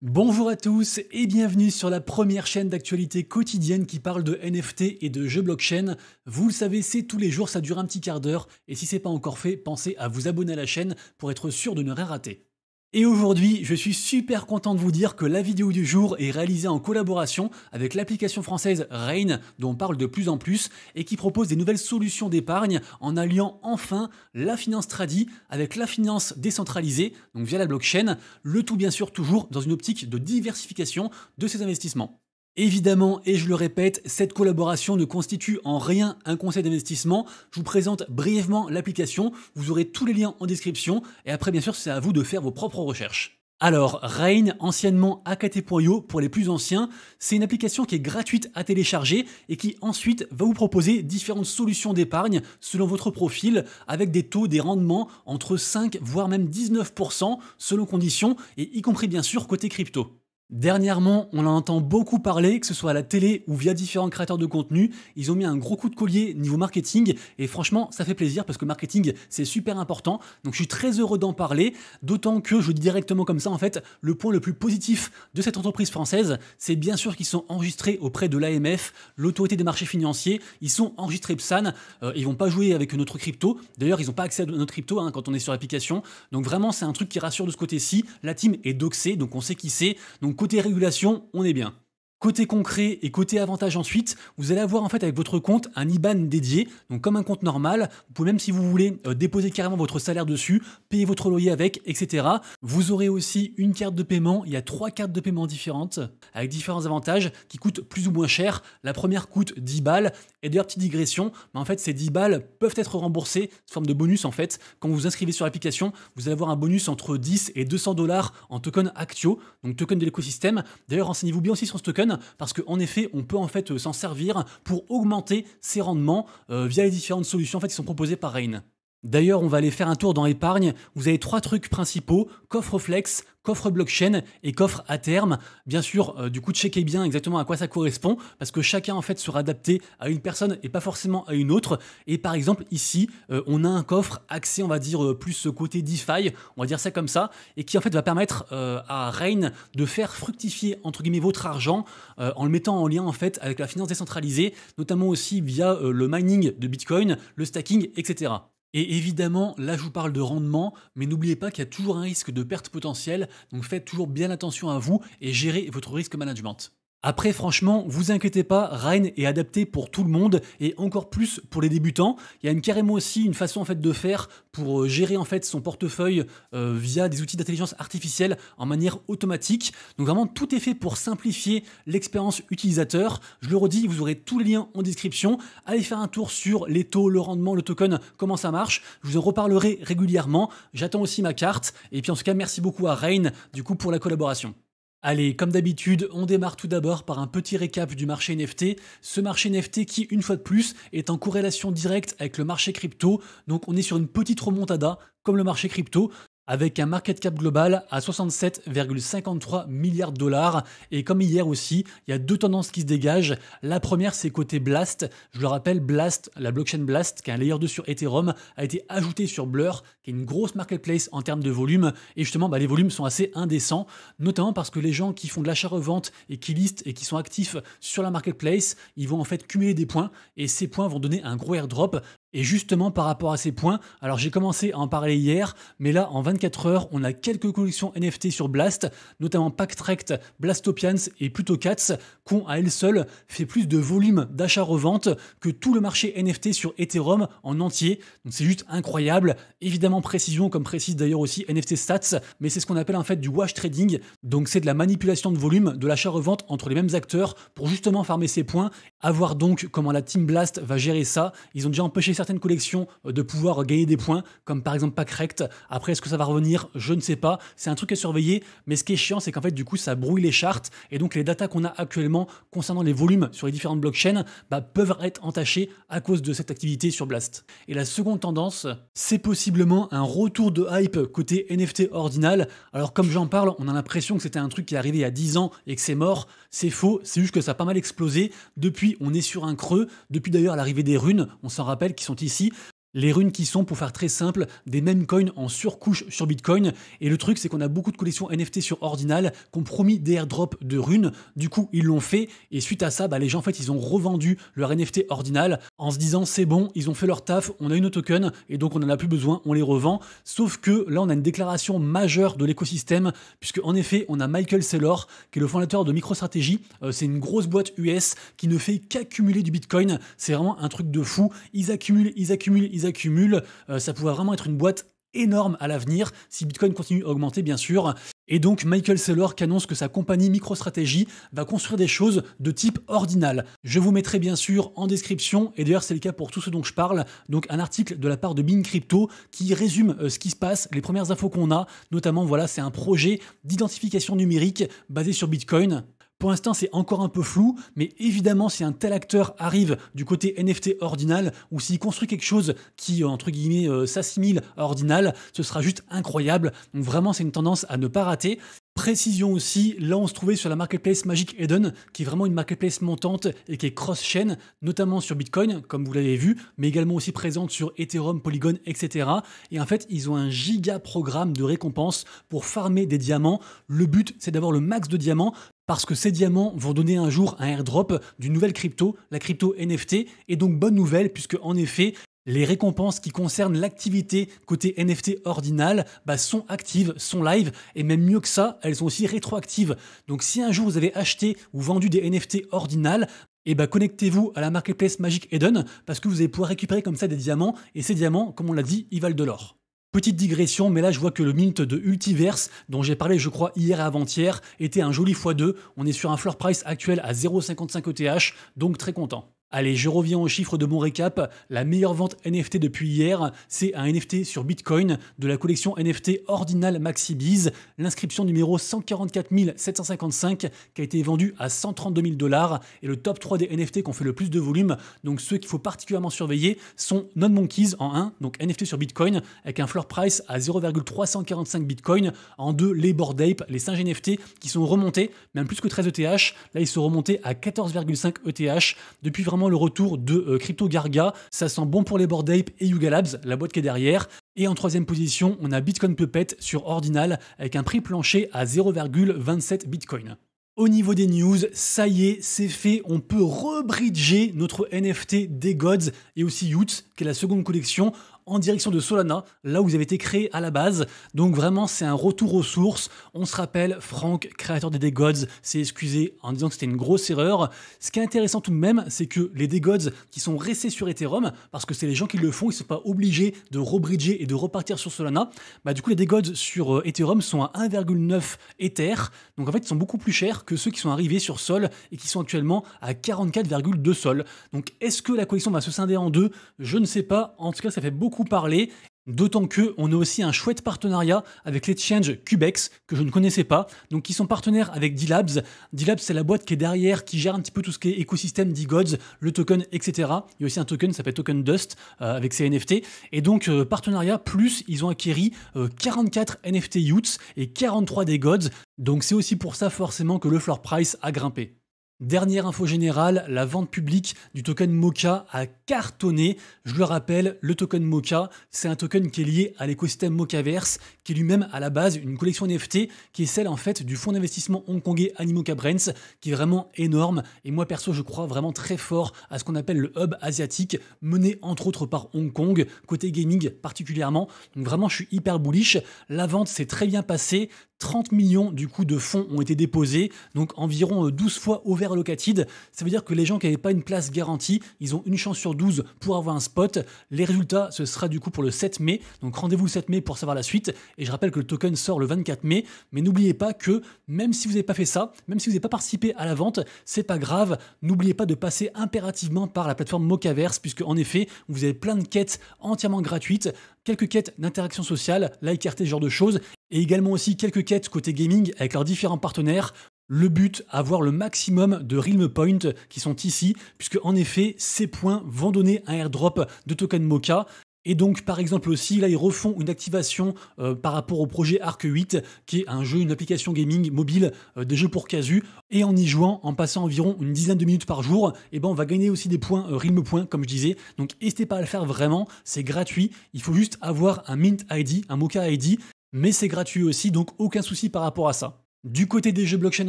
Bonjour à tous et bienvenue sur la première chaîne d'actualité quotidienne qui parle de NFT et de jeux blockchain. Vous le savez, c'est tous les jours, ça dure un petit quart d'heure et si c'est pas encore fait, pensez à vous abonner à la chaîne pour être sûr de ne rien rater. Et aujourd'hui, je suis super content de vous dire que la vidéo du jour est réalisée en collaboration avec l'application française Rain, dont on parle de plus en plus, et qui propose des nouvelles solutions d'épargne en alliant enfin la finance tradie avec la finance décentralisée, donc via la blockchain, le tout bien sûr toujours dans une optique de diversification de ses investissements. Évidemment, et je le répète, cette collaboration ne constitue en rien un conseil d'investissement. Je vous présente brièvement l'application, vous aurez tous les liens en description, et après bien sûr c'est à vous de faire vos propres recherches. Alors, Rain, anciennement AKT.io pour les plus anciens, c'est une application qui est gratuite à télécharger et qui ensuite va vous proposer différentes solutions d'épargne selon votre profil avec des taux, des rendements entre 5 voire même 19% selon conditions et y compris bien sûr côté crypto. Dernièrement, on en entend beaucoup parler, que ce soit à la télé ou via différents créateurs de contenu. Ils ont mis un gros coup de collier niveau marketing et franchement, ça fait plaisir parce que marketing, c'est super important. Donc je suis très heureux d'en parler, d'autant que je dis directement comme ça, en fait, le point le plus positif de cette entreprise française, c'est bien sûr qu'ils sont enregistrés auprès de l'AMF, l'autorité des marchés financiers. Ils sont enregistrés PSAN, ils euh, ils vont pas jouer avec notre crypto. D'ailleurs, ils n'ont pas accès à notre crypto hein, quand on est sur l'application. Donc vraiment, c'est un truc qui rassure de ce côté-ci. La team est doxée, donc on sait qui c'est. Donc côté régulation, on est bien. Côté concret et côté avantage ensuite, vous allez avoir en fait avec votre compte un IBAN dédié, donc comme un compte normal. Vous pouvez même si vous voulez euh, déposer carrément votre salaire dessus, payer votre loyer avec, etc. Vous aurez aussi une carte de paiement. Il y a trois cartes de paiement différentes avec différents avantages qui coûtent plus ou moins cher. La première coûte 10 balles. Et d'ailleurs, petite digression, mais en fait, ces 10 balles peuvent être remboursées sous forme de bonus en fait. Quand vous vous inscrivez sur l'application, vous allez avoir un bonus entre 10 et 200 dollars en token Actio, donc token de l'écosystème. D'ailleurs, renseignez-vous bien aussi sur ce token parce qu'en effet, on peut en fait s'en servir pour augmenter ses rendements euh, via les différentes solutions fait, qui sont proposées par Rain. D'ailleurs, on va aller faire un tour dans épargne. Vous avez trois trucs principaux, coffre flex, coffre blockchain et coffre à terme. Bien sûr, euh, du coup, checkez bien exactement à quoi ça correspond parce que chacun en fait sera adapté à une personne et pas forcément à une autre. Et par exemple, ici, euh, on a un coffre axé, on va dire, euh, plus côté DeFi, on va dire ça comme ça, et qui en fait va permettre à Rain de faire fructifier entre guillemets votre argent en le mettant en lien en fait avec la finance décentralisée, notamment aussi via le mining de Bitcoin, le stacking, etc. Et évidemment, là je vous parle de rendement, mais n'oubliez pas qu'il y a toujours un risque de perte potentielle, donc faites toujours bien attention à vous et gérez votre risque management. Après, franchement, vous inquiétez pas, Rain est adapté pour tout le monde et encore plus pour les débutants. Il y a même carrément aussi une façon en fait de faire pour euh, gérer en fait son portefeuille euh, via des outils d'intelligence artificielle en manière automatique. Donc vraiment, tout est fait pour simplifier l'expérience utilisateur. Je le redis, vous aurez tous les liens en description. Allez faire un tour sur les taux, le rendement, le token, comment ça marche. Je vous en reparlerai régulièrement. J'attends aussi ma carte. Et puis en tout cas, merci beaucoup à Rain du coup pour la collaboration. Allez, comme d'habitude, on démarre tout d'abord par un petit récap du marché NFT. Ce marché NFT qui, une fois de plus, est en corrélation directe avec le marché crypto. Donc on est sur une petite remontada comme le marché crypto avec un market cap global à 67,53 milliards de dollars. Et comme hier aussi, il y a deux tendances qui se dégagent. La première, c'est côté Blast. Je le rappelle, Blast, la blockchain Blast, qui est un layer 2 sur Ethereum, a été ajouté sur Blur, qui est une grosse marketplace en termes de volume. Et justement, bah, les volumes sont assez indécents, notamment parce que les gens qui font de l'achat-revente et qui listent et qui sont actifs sur la marketplace, ils vont en fait cumuler des points. Et ces points vont donner un gros airdrop. Et justement, par rapport à ces points, alors j'ai commencé à en parler hier, mais là, en 24 heures, on a quelques collections NFT sur Blast, notamment blast Blastopians et PlutoCats, ont à elles seules fait plus de volume d'achat-revente que tout le marché NFT sur Ethereum en entier. Donc c'est juste incroyable. Évidemment, précision, comme précise d'ailleurs aussi NFT Stats, mais c'est ce qu'on appelle en fait du wash trading. Donc c'est de la manipulation de volume, de l'achat-revente entre les mêmes acteurs pour justement farmer ces points à voir donc comment la Team Blast va gérer ça. Ils ont déjà empêché certaines collections euh, de pouvoir euh, gagner des points, comme par exemple Pacrect. Après, est-ce que ça va revenir Je ne sais pas. C'est un truc à surveiller. Mais ce qui est chiant, c'est qu'en fait, du coup, ça brouille les chartes. Et donc, les datas qu'on a actuellement concernant les volumes sur les différentes blockchains bah, peuvent être entachées à cause de cette activité sur Blast. Et la seconde tendance, c'est possiblement un retour de hype côté NFT ordinal. Alors, comme j'en parle, on a l'impression que c'était un truc qui est arrivé il y a 10 ans et que c'est mort. C'est faux. C'est juste que ça a pas mal explosé. Depuis, on est sur un creux. Depuis d'ailleurs l'arrivée des runes, on s'en rappelle, qui sont ici. Les runes qui sont, pour faire très simple, des mêmes coins en surcouche sur Bitcoin. Et le truc, c'est qu'on a beaucoup de collections NFT sur Ordinal qui ont promis des airdrops de runes. Du coup, ils l'ont fait. Et suite à ça, bah, les gens, en fait, ils ont revendu leur NFT Ordinal en se disant c'est bon, ils ont fait leur taf, on a une token et donc on n'en a plus besoin, on les revend. Sauf que là, on a une déclaration majeure de l'écosystème, puisque en effet, on a Michael Saylor, qui est le fondateur de MicroStrategy. Euh, c'est une grosse boîte US qui ne fait qu'accumuler du Bitcoin. C'est vraiment un truc de fou. accumulent, ils accumulent, ils accumulent accumule, euh, ça pourrait vraiment être une boîte énorme à l'avenir si Bitcoin continue à augmenter bien sûr. Et donc Michael Saylor qui annonce que sa compagnie MicroStrategy va construire des choses de type ordinal. Je vous mettrai bien sûr en description, et d'ailleurs c'est le cas pour tout ce dont je parle, donc un article de la part de Bing Crypto qui résume euh, ce qui se passe, les premières infos qu'on a, notamment voilà c'est un projet d'identification numérique basé sur Bitcoin pour l'instant, c'est encore un peu flou, mais évidemment, si un tel acteur arrive du côté NFT ordinal, ou s'il construit quelque chose qui, euh, entre guillemets, euh, s'assimile à ordinal, ce sera juste incroyable. Donc vraiment, c'est une tendance à ne pas rater. Précision aussi, là on se trouvait sur la marketplace Magic Eden, qui est vraiment une marketplace montante et qui est cross-chain, notamment sur Bitcoin, comme vous l'avez vu, mais également aussi présente sur Ethereum, Polygon, etc. Et en fait, ils ont un giga programme de récompense pour farmer des diamants. Le but, c'est d'avoir le max de diamants parce que ces diamants vont donner un jour un airdrop d'une nouvelle crypto, la crypto NFT. Et donc bonne nouvelle, puisque en effet, les récompenses qui concernent l'activité côté NFT ordinal bah, sont actives, sont live, et même mieux que ça, elles sont aussi rétroactives. Donc si un jour vous avez acheté ou vendu des NFT ordinal, eh bah, connectez-vous à la marketplace Magic Eden parce que vous allez pouvoir récupérer comme ça des diamants, et ces diamants, comme on l'a dit, ils valent de l'or. Petite digression, mais là je vois que le mint de Ultiverse, dont j'ai parlé je crois hier et avant-hier, était un joli x2. On est sur un floor price actuel à 0,55 ETH, donc très content. Allez, je reviens aux chiffres de mon récap. La meilleure vente NFT depuis hier, c'est un NFT sur Bitcoin de la collection NFT Ordinal Maxibees, l'inscription numéro 144 755 qui a été vendue à 132 000 dollars et le top 3 des NFT qui ont fait le plus de volume. Donc ceux qu'il faut particulièrement surveiller sont Non Monkeys en 1, donc NFT sur Bitcoin avec un floor price à 0,345 Bitcoin. En 2, les Bored les singes NFT qui sont remontés, même plus que 13 ETH. Là, ils sont remontés à 14,5 ETH depuis vraiment le retour de euh, Crypto Garga. Ça sent bon pour les Bored Ape et Yuga Labs, la boîte qui est derrière. Et en troisième position, on a Bitcoin Puppet sur Ordinal avec un prix plancher à 0,27 Bitcoin. Au niveau des news, ça y est, c'est fait, on peut rebridger notre NFT des Gods et aussi Utes, qui est la seconde collection, en direction de Solana, là où vous avez été créés à la base. Donc vraiment, c'est un retour aux sources. On se rappelle, Frank, créateur des Degods, s'est excusé en disant que c'était une grosse erreur. Ce qui est intéressant tout de même, c'est que les Degods qui sont restés sur Ethereum, parce que c'est les gens qui le font, ils ne sont pas obligés de rebridger et de repartir sur Solana, bah du coup les Degods sur euh, Ethereum sont à 1,9 Ether. Donc en fait, ils sont beaucoup plus chers que ceux qui sont arrivés sur Sol et qui sont actuellement à 44,2 Sol. Donc est-ce que la collection va se scinder en deux Je ne sais pas. En tout cas, ça fait beaucoup parler D'autant que on a aussi un chouette partenariat avec l'exchange Cubex que je ne connaissais pas, donc qui sont partenaires avec D-Labs. D-Labs c'est la boîte qui est derrière, qui gère un petit peu tout ce qui est écosystème D-Gods, le token, etc. Il y a aussi un token, ça s'appelle Token Dust euh, avec ses NFT. Et donc euh, partenariat plus ils ont acquéri 44 NFT Utes et 43 des Gods. Donc c'est aussi pour ça forcément que le floor price a grimpé. Dernière info générale, la vente publique du token Mocha a cartonné. Je le rappelle, le token Mocha, c'est un token qui est lié à l'écosystème Mochaverse, qui est lui-même à la base une collection NFT, qui est celle en fait du fonds d'investissement hongkongais Animoca Brands, qui est vraiment énorme. Et moi perso, je crois vraiment très fort à ce qu'on appelle le hub asiatique, mené entre autres par Hong Kong, côté gaming particulièrement. Donc vraiment, je suis hyper bullish. La vente s'est très bien passée. 30 millions du coup de fonds ont été déposés, donc environ 12 euh, fois overlocated. Ça veut dire que les gens qui n'avaient pas une place garantie, ils ont une chance sur 12 pour avoir un spot. Les résultats, ce sera du coup pour le 7 mai. Donc rendez-vous le 7 mai pour savoir la suite. Et je rappelle que le token sort le 24 mai. Mais n'oubliez pas que même si vous n'avez pas fait ça, même si vous n'avez pas participé à la vente, c'est pas grave. N'oubliez pas de passer impérativement par la plateforme Mocaverse, puisque en effet, vous avez plein de quêtes entièrement gratuites quelques quêtes d'interaction sociale, like RT ce genre de choses, et également aussi quelques quêtes côté gaming avec leurs différents partenaires. Le but, avoir le maximum de Realm Points qui sont ici, puisque en effet, ces points vont donner un airdrop de token Mocha et donc, par exemple aussi, là, ils refont une activation euh, par rapport au projet Arc 8, qui est un jeu, une application gaming mobile, euh, des jeux pour casu. Et en y jouant, en passant environ une dizaine de minutes par jour, eh ben, on va gagner aussi des points, euh, points, comme je disais. Donc, n'hésitez pas à le faire vraiment, c'est gratuit. Il faut juste avoir un Mint ID, un Mocha ID, mais c'est gratuit aussi, donc aucun souci par rapport à ça. Du côté des jeux blockchain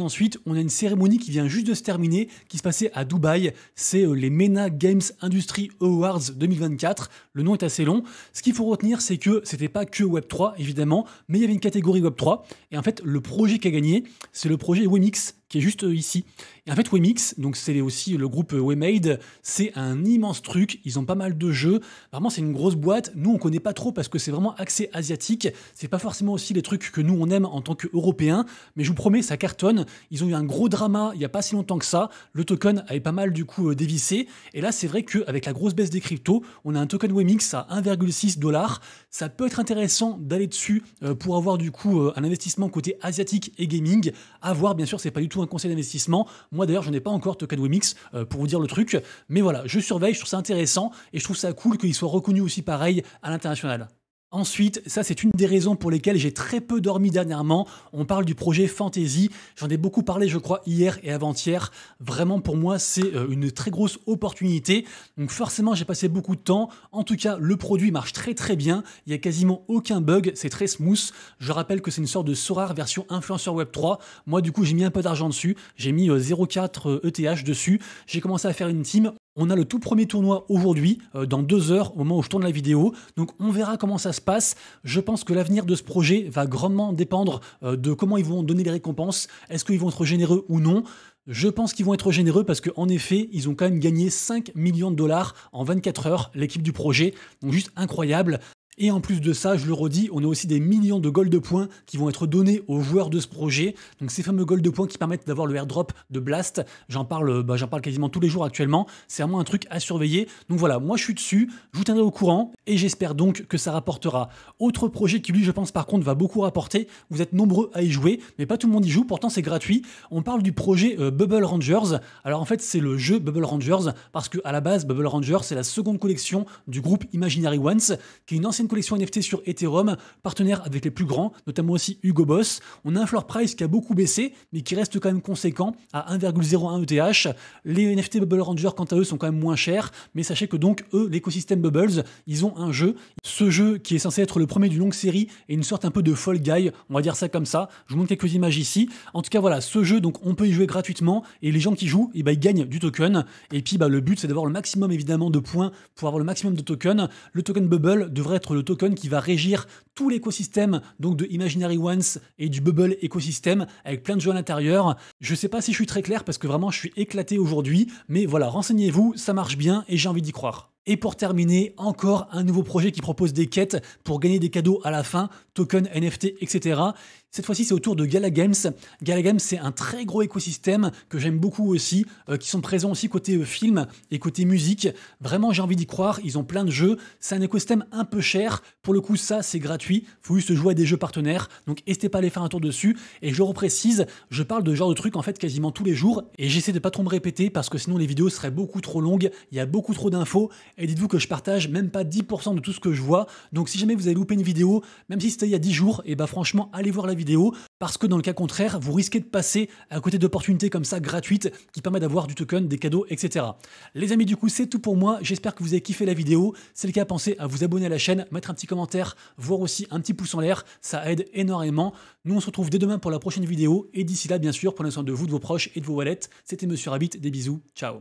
ensuite, on a une cérémonie qui vient juste de se terminer, qui se passait à Dubaï. C'est euh, les MENA Games Industry Awards 2024. Le nom est assez long. Ce qu'il faut retenir, c'est que c'était pas que Web3, évidemment, mais il y avait une catégorie Web3. Et en fait, le projet qui a gagné, c'est le projet Wemix qui est juste euh, ici. Et en fait, Wemix, donc c'est aussi le groupe euh, Wemade, c'est un immense truc. Ils ont pas mal de jeux. Vraiment, c'est une grosse boîte. Nous, on connaît pas trop parce que c'est vraiment axé asiatique. C'est pas forcément aussi les trucs que nous on aime en tant qu'Européens. Mais je vous promets, ça cartonne. Ils ont eu un gros drama il y a pas si longtemps que ça. Le token avait pas mal du coup euh, dévissé. Et là, c'est vrai qu'avec la grosse baisse des cryptos, on a un token Wemix à 1,6 dollars ça peut être intéressant d'aller dessus euh, pour avoir du coup euh, un investissement côté asiatique et gaming. À voir, bien sûr, c'est pas du tout un conseil d'investissement. Moi d'ailleurs, je n'ai pas encore Token Wemix euh, pour vous dire le truc, mais voilà, je surveille, je trouve ça intéressant et je trouve ça cool qu'il soit reconnu aussi pareil à l'international. Ensuite, ça c'est une des raisons pour lesquelles j'ai très peu dormi dernièrement, on parle du projet Fantasy, j'en ai beaucoup parlé je crois hier et avant-hier, vraiment pour moi c'est euh, une très grosse opportunité, donc forcément j'ai passé beaucoup de temps, en tout cas le produit marche très très bien, il n'y a quasiment aucun bug, c'est très smooth, je rappelle que c'est une sorte de Sorar version influenceur web 3, moi du coup j'ai mis un peu d'argent dessus, j'ai mis 0,4 euh, ETH e dessus, j'ai commencé à faire une team, on a le tout premier tournoi aujourd'hui, euh, dans deux heures, au moment où je tourne la vidéo. Donc on verra comment ça se passe. Je pense que l'avenir de ce projet va grandement dépendre euh, de comment ils vont donner les récompenses. Est-ce qu'ils vont être généreux ou non je pense qu'ils vont être généreux parce qu'en effet, ils ont quand même gagné 5 millions de dollars en 24 heures, l'équipe du projet. Donc juste incroyable. Et en plus de ça, je le redis, on a aussi des millions de gold de points qui vont être donnés aux joueurs de ce projet. Donc ces fameux gold de points qui permettent d'avoir le airdrop de Blast, j'en parle, bah, parle quasiment tous les jours actuellement. C'est vraiment un truc à surveiller. Donc voilà, moi je suis dessus, je vous tiendrai au courant et j'espère donc que ça rapportera. Autre projet qui lui, je pense par contre, va beaucoup rapporter. Vous êtes nombreux à y jouer, mais pas tout le monde y joue. Pourtant c'est gratuit. On parle du projet euh, Bubble Rangers. Alors en fait c'est le jeu Bubble Rangers parce que à la base Bubble Rangers c'est la seconde collection du groupe Imaginary Ones, qui est une ancienne collection NFT sur Ethereum, partenaire avec les plus grands, notamment aussi Hugo Boss. On a un floor price qui a beaucoup baissé, mais qui reste quand même conséquent à 1,01 ETH. Les NFT Bubble Ranger, quant à eux, sont quand même moins chers, mais sachez que donc, eux, l'écosystème Bubbles, ils ont un jeu. Ce jeu qui est censé être le premier d'une longue série et une sorte un peu de Fall Guy, on va dire ça comme ça. Je vous montre quelques images ici. En tout cas, voilà, ce jeu, donc on peut y jouer gratuitement et les gens qui jouent, et eh bah, ben, ils gagnent du token. Et puis, bah, le but, c'est d'avoir le maximum évidemment de points pour avoir le maximum de tokens. Le token Bubble devrait être le token qui va régir l'écosystème donc de Imaginary Ones et du Bubble écosystème avec plein de jeux à l'intérieur. Je sais pas si je suis très clair parce que vraiment je suis éclaté aujourd'hui, mais voilà, renseignez-vous, ça marche bien et j'ai envie d'y croire. Et pour terminer, encore un nouveau projet qui propose des quêtes pour gagner des cadeaux à la fin, tokens, NFT, etc. Cette fois-ci, c'est autour de Gala Games. Gala Games, c'est un très gros écosystème que j'aime beaucoup aussi, euh, qui sont présents aussi côté euh, film et côté musique. Vraiment, j'ai envie d'y croire. Ils ont plein de jeux. C'est un écosystème un peu cher. Pour le coup, ça, c'est gratuit faut juste jouer à des jeux partenaires, donc n'hésitez pas à aller faire un tour dessus. Et je reprécise, je parle de genre de trucs en fait quasiment tous les jours, et j'essaie de pas trop me répéter parce que sinon les vidéos seraient beaucoup trop longues, il y a beaucoup trop d'infos, et dites-vous que je partage même pas 10% de tout ce que je vois, donc si jamais vous avez loupé une vidéo, même si c'était il y a 10 jours, et eh ben franchement allez voir la vidéo, parce que dans le cas contraire, vous risquez de passer à côté d'opportunités comme ça gratuites qui permettent d'avoir du token, des cadeaux, etc. Les amis, du coup, c'est tout pour moi. J'espère que vous avez kiffé la vidéo. C'est le cas, pensez à vous abonner à la chaîne, mettre un petit commentaire, voir aussi un petit pouce en l'air, ça aide énormément. Nous, on se retrouve dès demain pour la prochaine vidéo, et d'ici là, bien sûr, prenez soin de vous, de vos proches et de vos wallets. C'était Monsieur Rabbit, des bisous, ciao